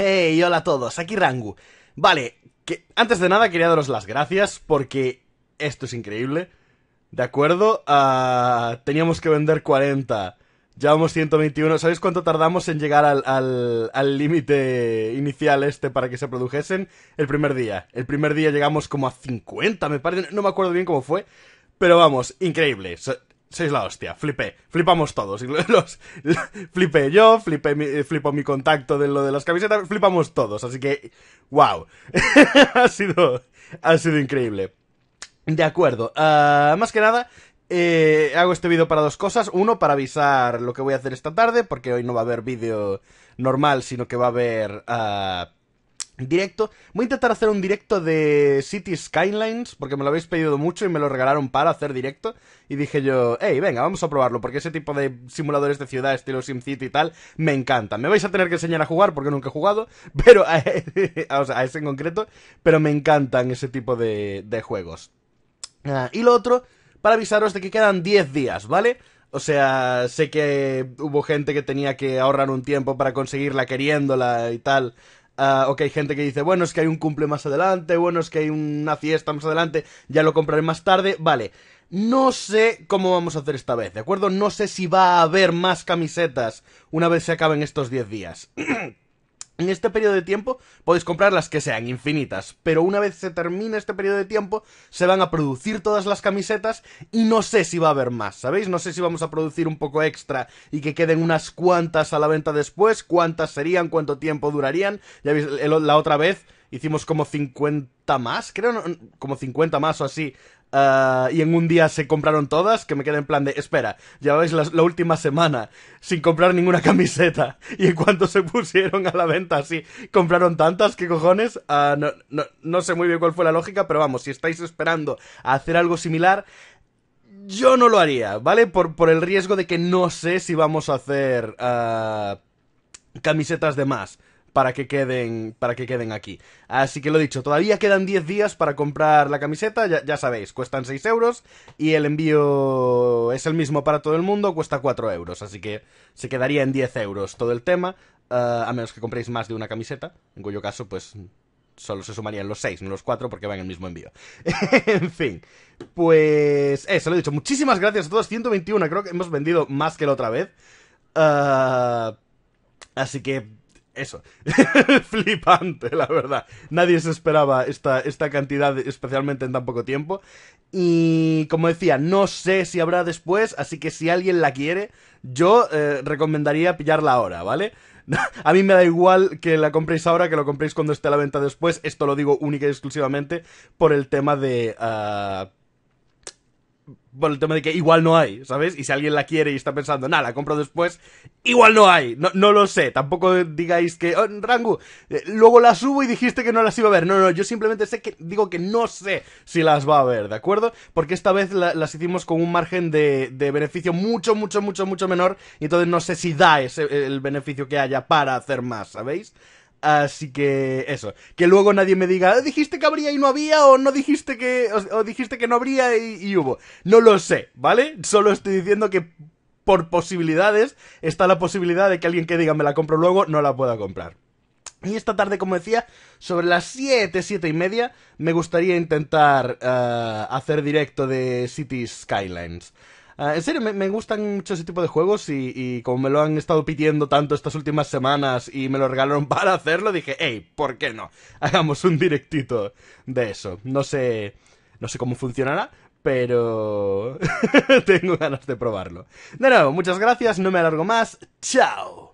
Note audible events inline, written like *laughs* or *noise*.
Hey, hola a todos, aquí Rangu. Vale, que antes de nada quería daros las gracias porque esto es increíble. ¿De acuerdo? Ah, teníamos que vender 40. Llevamos 121. ¿Sabéis cuánto tardamos en llegar al límite inicial este para que se produjesen? El primer día. El primer día llegamos como a 50, me parece. No me acuerdo bien cómo fue. Pero vamos, increíble sois la hostia, flipé, flipamos todos. Los, flipé yo, flipé mi, eh, flipo mi contacto de lo de las camisetas, flipamos todos. Así que, wow. *laughs* ha, sido, ha sido increíble. De acuerdo, ah, más que nada, eh, hago este vídeo para dos cosas. Uno, para avisar lo que voy a hacer esta tarde, porque hoy no va a haber vídeo normal, sino que va a haber... Ah, directo. Voy a intentar hacer un directo de City Skylines, porque me lo habéis pedido mucho y me lo regalaron para hacer directo. Y dije yo, hey, venga, vamos a probarlo, porque ese tipo de simuladores de ciudad, estilo SimCity y tal, me encanta. Me vais a tener que enseñar a jugar, porque nunca he jugado, *laughs* pero *laughs* a, ese en concreto, pero me encantan ese tipo de, juegos. Ah, y lo otro, para avisaros de que quedan 10 días, ¿vale? O sea, sé que hubo gente que tenía que ahorrar un tiempo para conseguirla queriéndola y tal o ah, ok, hay gente que dice, bueno, es que hay un cumple más adelante, bueno, es que hay una fiesta más adelante, ya lo compraré más tarde. Vale, no sé cómo vamos a hacer esta vez, ¿de acuerdo? No sé si va a haber más camisetas una vez se acaben estos 10 días. *clears throat* En este periodo de tiempo podéis comprar las que sean infinitas, pero una vez se termine este periodo de tiempo se van a producir todas las camisetas y no sé si va a haber más, ¿sabéis? No sé si vamos a producir un poco extra y que queden unas cuantas a la venta después, cuántas serían, cuánto tiempo durarían. Ya veis, la otra vez hicimos como 50 más, creo, como 50 más o así Ah, y en un día se compraron todas, que me quedé en plan de, espera, ya la, la, última semana sin comprar ninguna camiseta. *laughs* Y en cuanto se pusieron a la venta así, compraron tantas, ¿qué cojones? Ah, no, no, sé muy bien cuál fue la lógica, pero vamos, si estáis esperando a hacer algo similar, yo no lo haría, ¿vale? Por, el riesgo de que no sé si vamos a hacer ah, camisetas de más para que queden, para que queden aquí. Así que lo dicho, todavía quedan 10 días para comprar la camiseta, ya, sabéis, cuestan 6 euros y el envío es el mismo para todo el mundo, cuesta 4 euros, así que se quedaría en 10 euros todo el tema, eh, a menos que compréis más de una camiseta, en cuyo caso pues solo se sumarían los 6, no los 4, porque va en el mismo envío. *laughs* en fin, pues eso, lo he dicho. Muchísimas gracias a todos. 121, creo que hemos vendido más que la otra vez. Eh, así que eso. *laughs* Flipante, la verdad. Nadie se esperaba esta, esta cantidad, especialmente en tan poco tiempo. Y como decía, no sé si habrá después, así que si alguien la quiere, yo eh, recomendaría pillarla ahora, ¿vale? *laughs* A mí me da igual que la compréis ahora que lo compréis cuando esté a la venta después. Esto lo digo única y exclusivamente por el tema de. Ah, por el tema de que igual no hay, ¿sabes? Y si alguien la quiere y está pensando, nada, la compro después, igual no hay, no, lo sé, tampoco digáis que, oh, Rangu, eh, luego la subo y dijiste que no las iba a ver, no, no, yo simplemente sé que, digo que no sé si las va a ver, ¿de acuerdo? Porque esta vez las hicimos con un margen de, beneficio mucho, mucho, mucho, mucho menor, y entonces no sé si da ese, el beneficio que haya para hacer más, ¿sabéis? Así que eso, que luego nadie me diga, ah, dijiste que habría y no había, o no dijiste que, o, dijiste que no habría y, hubo. No lo sé, ¿vale? Solo estoy diciendo que por posibilidades está la posibilidad de que alguien que diga me la compro luego no la pueda comprar. Y esta tarde, como decía, sobre las 7, 7 y media, me gustaría intentar eh, hacer directo de City Skylines. Ah, en serio, me, gustan mucho ese tipo de juegos y, como me lo han estado pidiendo tanto estas últimas semanas y me lo regalaron *laughs* para hacerlo, dije, hey, ¿por qué no? *laughs* Hagamos un directito de eso. No sé, no sé cómo funcionará, pero *laughs* tengo ganas de probarlo. De nuevo, muchas gracias, no me alargo más. Chao.